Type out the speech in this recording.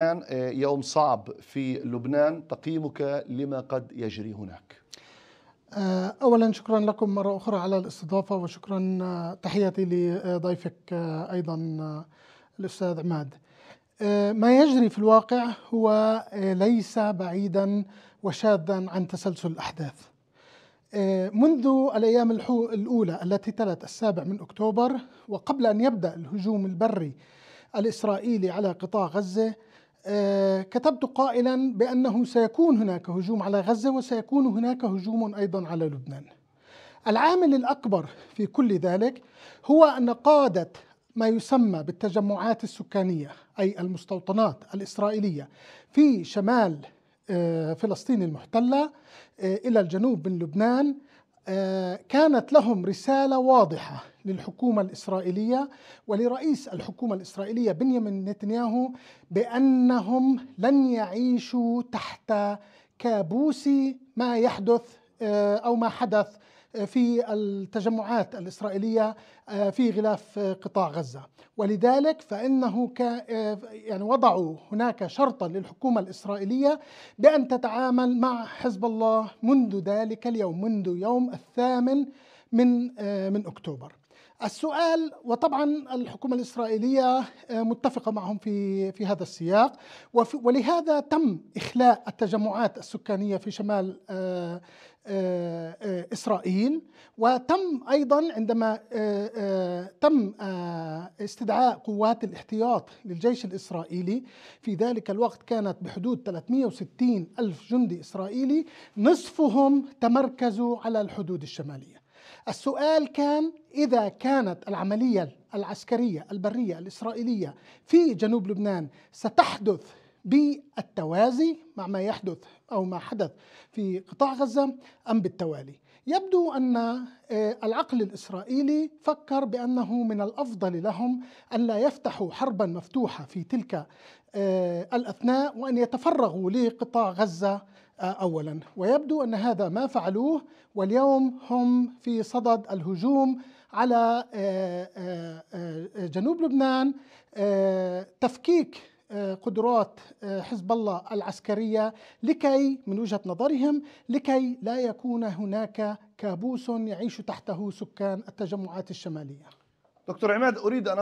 كان آه، يوم صعب في لبنان تقييمك لما قد يجري هناك آه، أولا شكرا لكم مرة أخرى على الاستضافة وشكرا آه، تحياتي لضيفك أيضا الأستاذ عماد ما يجري في الواقع هو ليس بعيدا وشاذا عن تسلسل الأحداث منذ الأيام الأولى التي تلت السابع من أكتوبر وقبل أن يبدأ الهجوم البري الإسرائيلي على قطاع غزة آه، كتبت قائلا بأنه سيكون هناك هجوم على غزة وسيكون هناك هجوم أيضا على لبنان العامل الأكبر في كل ذلك هو أن قادة ما يسمى بالتجمعات السكانية أي المستوطنات الإسرائيلية في شمال آه، فلسطين المحتلة آه، إلى الجنوب من لبنان آه، كانت لهم رسالة واضحة للحكومة الإسرائيلية ولرئيس الحكومة الإسرائيلية بنيامين نتنياهو بأنهم لن يعيشوا تحت كابوس ما يحدث آه، أو ما حدث آه، في التجمعات الإسرائيلية آه، في غلاف آه، قطاع غزة ولذلك فإنه يعني وضعوا هناك شرطا للحكومة الإسرائيلية بأن تتعامل مع حزب الله منذ ذلك اليوم منذ يوم الثامن من من أكتوبر السؤال وطبعا الحكومة الإسرائيلية آه، متفقة معهم في في هذا السياق ولهذا تم إخلاء التجمعات السكانية في شمال آه، آه، إسرائيل وتم أيضا عندما تم استدعاء قوات الاحتياط للجيش الإسرائيلي في ذلك الوقت كانت بحدود 360 ألف جندي إسرائيلي نصفهم تمركزوا على الحدود الشمالية السؤال كان إذا كانت العملية العسكرية البرية الإسرائيلية في جنوب لبنان ستحدث بالتوازي مع ما يحدث أو ما حدث في قطاع غزة أم بالتوالي يبدو أن آه، العقل الإسرائيلي فكر بأنه من الأفضل لهم ألا يفتحوا حربا مفتوحة في تلك آه، الأثناء وأن يتفرغوا لقطاع غزة آه، أولا ويبدو أن هذا ما فعلوه واليوم هم في صدد الهجوم على جنوب لبنان تفكيك آه، قدرات آه، حزب الله العسكريه لكي من وجهه نظرهم لكي لا يكون هناك كابوس يعيش تحته سكان التجمعات الشماليه. دكتور عماد اريد ان